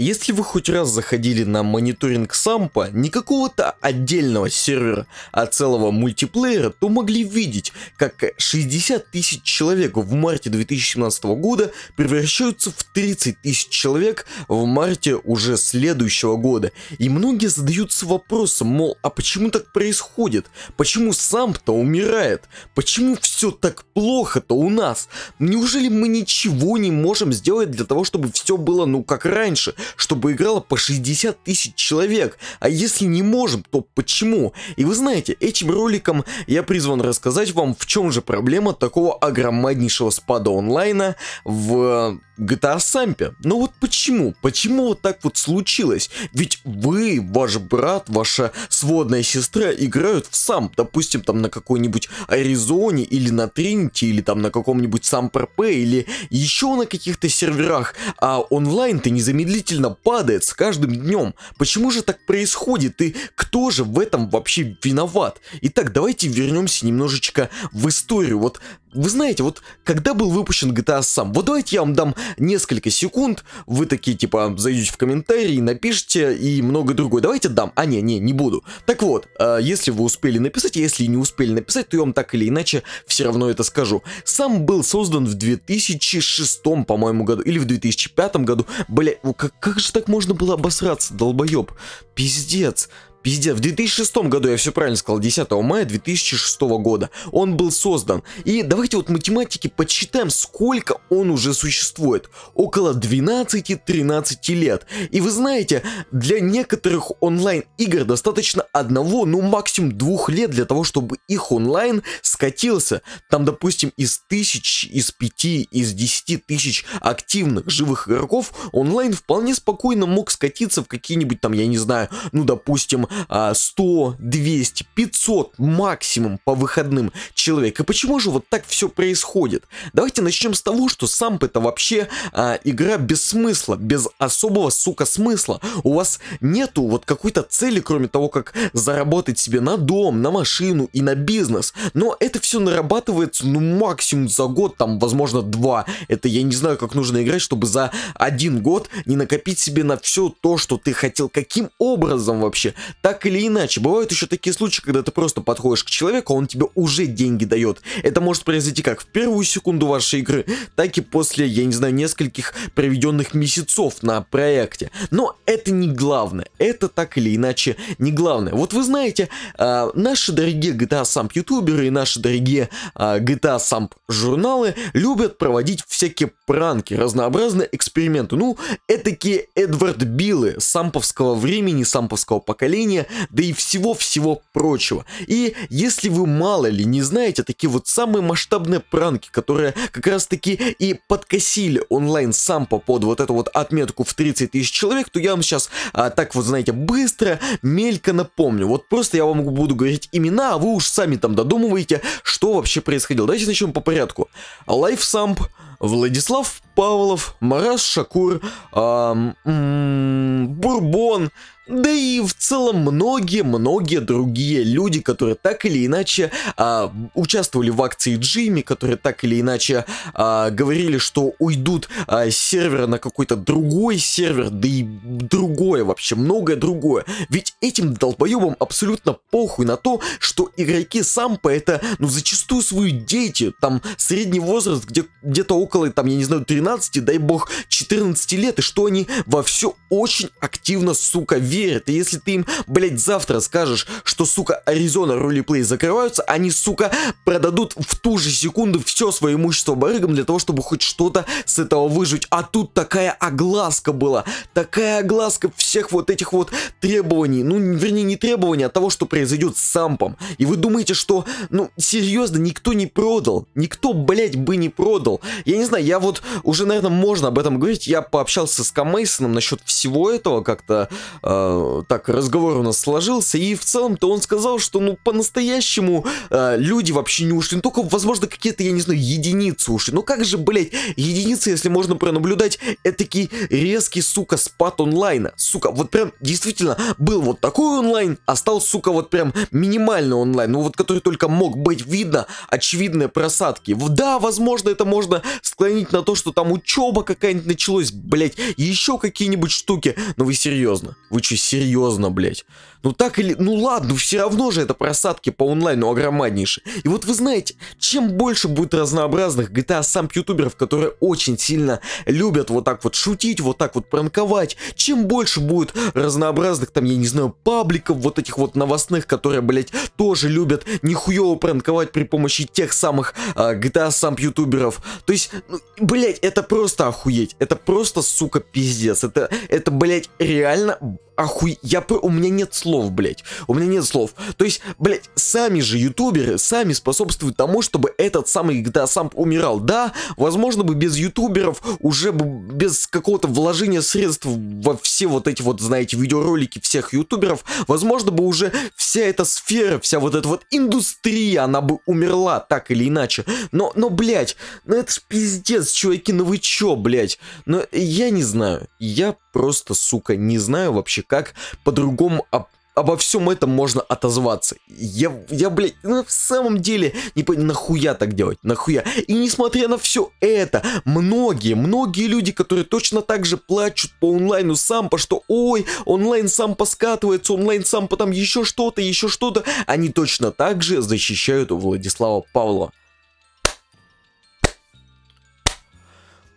Если вы хоть раз заходили на мониторинг сампа, не какого-то отдельного сервера, а целого мультиплеера, то могли видеть, как 60 тысяч человек в марте 2017 года превращаются в 30 тысяч человек в марте уже следующего года. И многие задаются вопросом, мол, а почему так происходит? Почему самп-то умирает? Почему все так плохо-то у нас? Неужели мы ничего не можем сделать для того, чтобы все было ну как раньше? чтобы играло по 60 тысяч человек. А если не можем, то почему? И вы знаете, этим роликом я призван рассказать вам, в чем же проблема такого огромнейшего спада онлайна в э, GTA Сампе. Но вот почему? Почему вот так вот случилось? Ведь вы, ваш брат, ваша сводная сестра играют в сам, допустим, там на какой-нибудь Аризоне или на Тринити, или там на каком-нибудь Сампер П, или еще на каких-то серверах, а онлайн ты незамедлительно сильно падает с каждым днем. Почему же так происходит и кто же в этом вообще виноват? Итак, давайте вернемся немножечко в историю. Вот вы знаете, вот когда был выпущен GTA сам, вот давайте я вам дам несколько секунд, вы такие типа зайдете в комментарии, напишите и много другое. Давайте дам. А, не, не, не буду. Так вот, э, если вы успели написать, а если не успели написать, то я вам так или иначе все равно это скажу. Сам был создан в 2006, по-моему, году, или в 2005 году. Бля, как, как же так можно было обосраться, долбоеб? Пиздец. Пиздец, в 2006 году, я все правильно сказал, 10 мая 2006 года он был создан. И давайте вот математики подсчитаем, сколько он уже существует. Около 12-13 лет. И вы знаете, для некоторых онлайн-игр достаточно одного, ну максимум двух лет для того, чтобы их онлайн скатился. Там, допустим, из тысяч, из пяти, из десяти тысяч активных живых игроков онлайн вполне спокойно мог скатиться в какие-нибудь там, я не знаю, ну допустим, там 100, 200, 500 максимум по выходным человек. И почему же вот так все происходит? Давайте начнем с того, что самп это вообще а, игра без смысла, без особого, сука, смысла. У вас нету вот какой-то цели, кроме того, как заработать себе на дом, на машину и на бизнес. Но это все нарабатывается, ну, максимум за год, там, возможно, два. Это я не знаю, как нужно играть, чтобы за один год не накопить себе на все то, что ты хотел. Каким образом вообще? Так или иначе, бывают еще такие случаи, когда ты просто подходишь к человеку, а он тебе уже деньги дает. Это может произойти как в первую секунду вашей игры, так и после, я не знаю, нескольких проведенных месяцев на проекте. Но это не главное. Это так или иначе не главное. Вот вы знаете, а, наши дорогие GTA Samp ютуберы и наши дорогие а, GTA Samp журналы любят проводить всякие пранки, разнообразные эксперименты. Ну, это такие Эдвард Биллы самповского времени, самповского поколения, образования, да и всего-всего прочего. И если вы мало ли не знаете, такие вот самые масштабные пранки, которые как раз таки и подкосили онлайн сам по под вот эту вот отметку в 30 тысяч человек, то я вам сейчас а, так вот, знаете, быстро, мелько напомню. Вот просто я вам буду говорить имена, а вы уж сами там додумываете, что вообще происходило. Давайте начнем по порядку. Лайфсамп, Владислав Павлов, Марас Шакур, а, Бурбон, да и в целом многие-многие другие люди, которые так или иначе а, участвовали в акции Джимми, которые так или иначе а, говорили, что уйдут а, с сервера на какой-то другой сервер, да и другое вообще, многое другое. Ведь этим долбоебам абсолютно похуй на то, что игроки сампа это, ну, зачастую свои дети, там, средний возраст где- где-то около, там, я не знаю, 13 13, дай бог, 14 лет, и что они во все очень активно, сука, верят. И если ты им, блядь, завтра скажешь, что, сука, Аризона ролеплей закрываются, они, сука, продадут в ту же секунду все свое имущество барыгам для того, чтобы хоть что-то с этого выжить. А тут такая огласка была, такая огласка всех вот этих вот требований, ну, вернее, не требований, а того, что произойдет с Сампом. И вы думаете, что, ну, серьезно, никто не продал, никто, блядь, бы не продал. Я не знаю, я вот уже уже, наверное, можно об этом говорить. Я пообщался с Камейсоном насчет всего этого, как-то э, так разговор у нас сложился, и в целом-то он сказал, что, ну, по-настоящему э, люди вообще не ушли, ну, только, возможно, какие-то, я не знаю, единицы ушли. Ну, как же, блядь, единицы, если можно пронаблюдать, этакий резкий, сука, спад онлайна. Сука, вот прям, действительно, был вот такой онлайн, а стал, сука, вот прям минимальный онлайн, ну, вот который только мог быть видно, очевидные просадки. Да, возможно, это можно склонить на то, что там там учеба какая-нибудь началась, блядь, еще какие-нибудь штуки. Но ну, вы серьезно? Вы что, серьезно, блядь? Ну так или... Ну ладно, все равно же это просадки по онлайну огромнейшие. И вот вы знаете, чем больше будет разнообразных GTA сам ютуберов, которые очень сильно любят вот так вот шутить, вот так вот пранковать, чем больше будет разнообразных там, я не знаю, пабликов вот этих вот новостных, которые, блядь, тоже любят нихуево пранковать при помощи тех самых э, а, GTA сам ютуберов. То есть, ну, блядь, это просто охуеть. Это просто, сука, пиздец. Это, это блядь, реально охуй... Я... У меня нет слов, блядь. У меня нет слов. То есть, блядь, сами же ютуберы, сами способствуют тому, чтобы этот самый GTA сам умирал. Да, возможно бы без ютуберов, уже бы без какого-то вложения средств во все вот эти вот, знаете, видеоролики всех ютуберов, возможно бы уже вся эта сфера, вся вот эта вот индустрия, она бы умерла так или иначе. Но, но, блядь, ну это ж пиздец, чуваки, ну вы чё, блядь? Ну, я не знаю, я просто, сука, не знаю вообще, как по-другому об обо всем этом можно отозваться. Я, я, блядь, ну, в самом деле, не понимаю, нахуя так делать, нахуя. И несмотря на все это, многие, многие люди, которые точно так же плачут по онлайну сам, по что, ой, онлайн сам поскатывается, онлайн сам потом еще что-то, еще что-то, они точно так же защищают Владислава Павлова.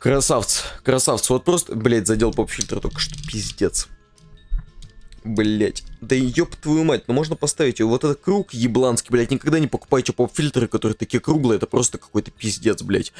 Красавцы, красавцы. Вот просто, блядь, задел поп-фильтр только что. Пиздец. Блять. Да ёб твою мать, ну можно поставить Вот этот круг ебланский, блять, никогда не покупайте поп-фильтры, которые такие круглые, это просто какой-то пиздец, блять.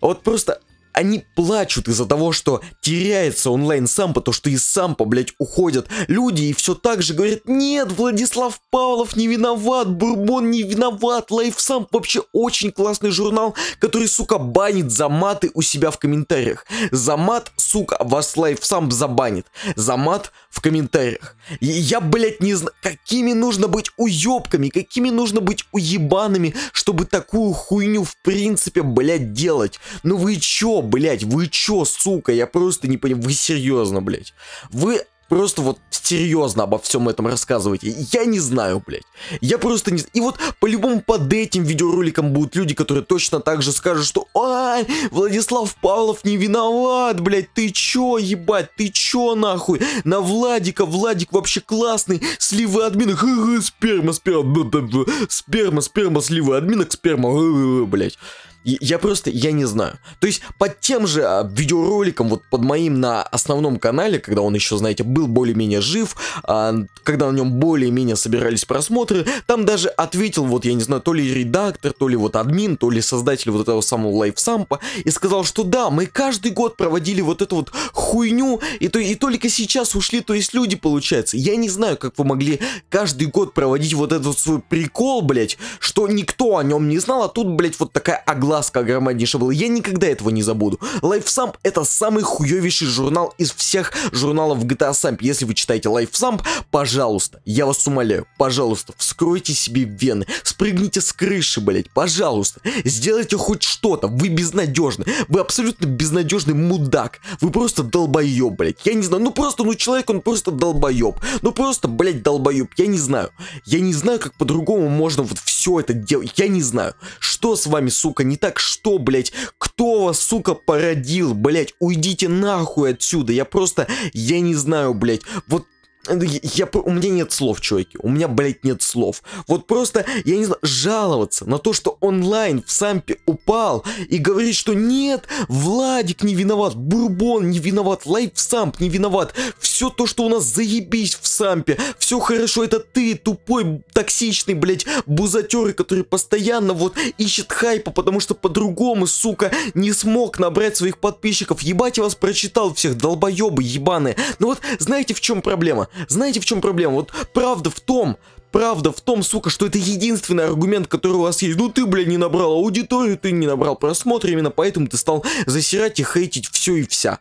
А вот просто они плачут из-за того, что теряется онлайн сампа, то что из сампа, блядь, уходят люди и все так же говорят, нет, Владислав Павлов не виноват, Бурбон не виноват, Лайф Самп вообще очень классный журнал, который, сука, банит за маты у себя в комментариях. За мат, сука, вас Лайф Самп забанит. За мат в комментариях. И я, блядь, не знаю, какими нужно быть уебками, какими нужно быть уебанами, чтобы такую хуйню в принципе, блядь, делать. Ну вы чё, чё, блядь, вы чё, сука, я просто не понимаю, вы серьезно, блядь. Вы просто вот серьезно обо всем этом рассказываете. Я не знаю, блядь. Я просто не... И вот по-любому под этим видеороликом будут люди, которые точно так же скажут, что а, Владислав Павлов не виноват, блядь, ты чё, ебать, ты чё, нахуй? На Владика, Владик вообще классный, сливы админа, сперма, -ха, сперма, сперма, сперма, сперма, сливы админок, сперма, ха -ха, блядь. Я просто, я не знаю. То есть под тем же а, видеороликом, вот под моим на основном канале, когда он еще, знаете, был более-менее жив, а, когда на нем более-менее собирались просмотры, там даже ответил, вот я не знаю, то ли редактор, то ли вот админ, то ли создатель вот этого самого лайфсампа, и сказал, что да, мы каждый год проводили вот эту вот хуйню, и, то, и только сейчас ушли, то есть люди, получается. Я не знаю, как вы могли каждый год проводить вот этот свой прикол, блять, что никто о нем не знал, а тут, блять, вот такая огласная огласка громаднейшая была. Я никогда этого не забуду. Life Sump это самый хуевейший журнал из всех журналов в GTA Sump. Если вы читаете Life Sump, пожалуйста, я вас умоляю, пожалуйста, вскройте себе вены, спрыгните с крыши, блять, пожалуйста, сделайте хоть что-то, вы безнадежны, вы абсолютно безнадежный мудак, вы просто долбоеб, блять, я не знаю, ну просто, ну человек, он просто долбоеб, ну просто, блять, долбоеб, я не знаю, я не знаю, как по-другому можно вот все это делать, я не знаю, что с вами, сука, не так что, блядь? Кто вас, сука, породил, блядь? Уйдите нахуй отсюда. Я просто, я не знаю, блядь. Вот ну, я, у меня нет слов, чуваки. У меня, блядь, нет слов. Вот просто, я не знаю, жаловаться на то, что онлайн в Сампе упал и говорить, что нет, Владик не виноват, Бурбон не виноват, Лайф Самп не виноват. Все то, что у нас заебись в Сампе, все хорошо, это ты, тупой, токсичный, блядь, бузатер, который постоянно вот ищет хайпа, потому что по-другому, сука, не смог набрать своих подписчиков. Ебать, я вас прочитал всех, долбоебы ебаные. Но ну вот знаете, в чем проблема? Знаете, в чем проблема? Вот правда в том, правда в том, сука, что это единственный аргумент, который у вас есть. Ну ты, бля, не набрал аудиторию, ты не набрал просмотр, именно поэтому ты стал засирать и хейтить все и вся.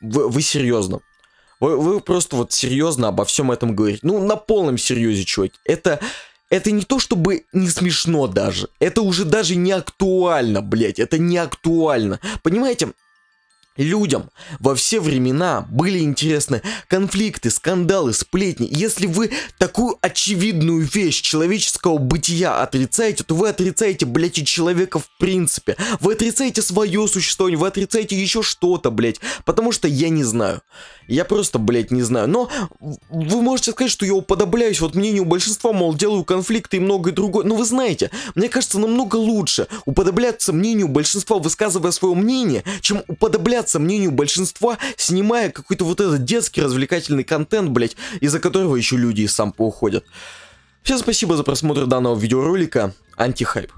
Вы, вы серьезно. Вы, вы просто вот серьезно обо всем этом говорите. Ну, на полном серьезе, чуваки. Это... Это не то, чтобы не смешно даже. Это уже даже не актуально, блядь. Это не актуально. Понимаете, Людям во все времена были интересны конфликты, скандалы, сплетни. Если вы такую очевидную вещь человеческого бытия отрицаете, то вы отрицаете, блядь, и человека в принципе. Вы отрицаете свое существование, вы отрицаете еще что-то, блядь. Потому что я не знаю. Я просто, блядь, не знаю. Но вы можете сказать, что я уподобляюсь вот мнению большинства, мол, делаю конфликты и многое другое. Но вы знаете, мне кажется, намного лучше уподобляться мнению большинства, высказывая свое мнение, чем уподобляться противостоять сомнению большинства, снимая какой-то вот этот детский развлекательный контент, блять, из-за которого еще люди из сампа уходят. Всем спасибо за просмотр данного видеоролика. Антихайп.